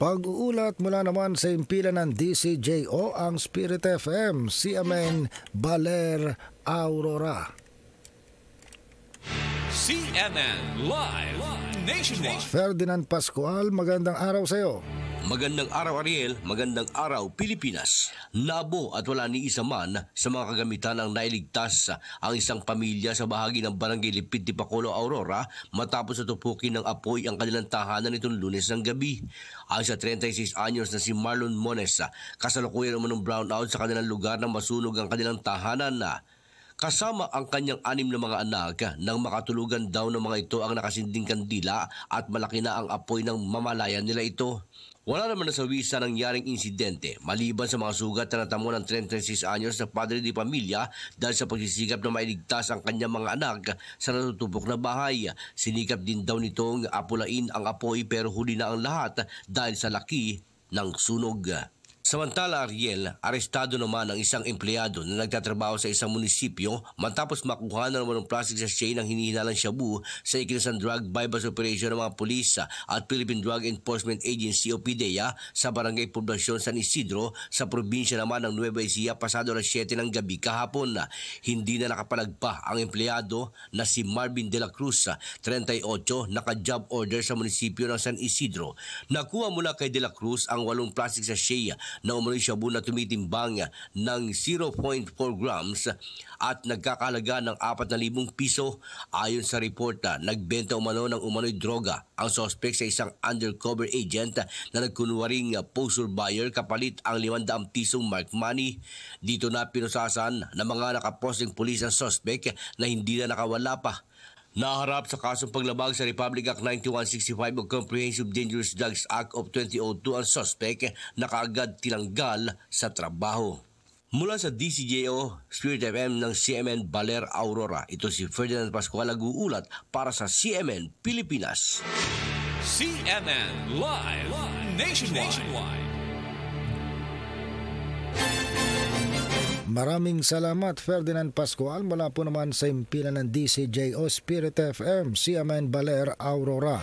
Pag-uulat mula naman sa impila ng DCJO ang Spirit FM, si Amen Baler Aurora. CNN Live, Live. Nationwide. Ferdinand Pascual, magandang araw sa iyo. Magandang araw Ariel, magandang araw Pilipinas. Nabo at wala ni isa man sa mga kagamitan ang nailigtas ang isang pamilya sa bahagi ng Barangay Lipid di Pakulo, Aurora matapos natupukin ng apoy ang kanilang tahanan nitong lunes ng gabi. Ang sa 36 anyos na si Marlon Mones kasalukuyan naman ng brownout sa kanilang lugar na masunog ang kanilang tahanan na kasama ang kanyang anim na mga anak nang makatulugan daw ng mga ito ang nakasinding kandila at malaki na ang apoy ng mamalayan nila ito. Wala naman nasawi sa nangyaring insidente maliban sa mga sugat na natamo ng 36 anyos na padre di pamilya dahil sa pagsisikap na mailigtas ang kanyang mga anak sa natutubok na bahay. Sinikap din daw nitong apulain ang apoy pero huli na ang lahat dahil sa laki ng sunog. Samantala Ariel, arestado naman ang isang empleyado na nagtatrabaho sa isang munisipyo matapos makuha na naman ng plastic sachet ng hinihinalang shabu sa ikinasang drug bypass operation ng mga pulis at Philippine Drug Enforcement Agency o PDEA sa Barangay Poblasyon San Isidro sa probinsya naman ng Nueva Ecija pasado alas 7 ng gabi kahapon. Hindi na nakapalagpa ang empleyado na si Marvin De La Cruz, 38, naka-job order sa munisipyo ng San Isidro. Nakuha mula kay De La Cruz ang walong plastic sachet na umano'y shabu na tumitimbang ng 0.4 grams at nagkakalaga ng 4,000 piso ayon sa reporta. Ah, nagbenta umano ng umano'y droga ang sospek sa isang undercover agent na nagkunwaring ah, poster buyer kapalit ang 500 pisong mark money. Dito na pinusasan ng mga nakaposting pulis ang sospek na hindi na nakawala pa Naharap sa kasong paglabag sa Republic Act 9165 o Comprehensive Dangerous Drugs Act of 2002 ang suspect na kaagad tilanggal sa trabaho. Mula sa DCJO, Spirit FM ng CMN Baler Aurora, ito si Ferdinand Pascual nag-uulat para sa CMN Pilipinas. CMN Live, Live. Nationwide. Nationwide. Maraming salamat Ferdinand Pascual mula po naman sa impilan ng DCJO Spirit FM, Siamen Baler Aurora.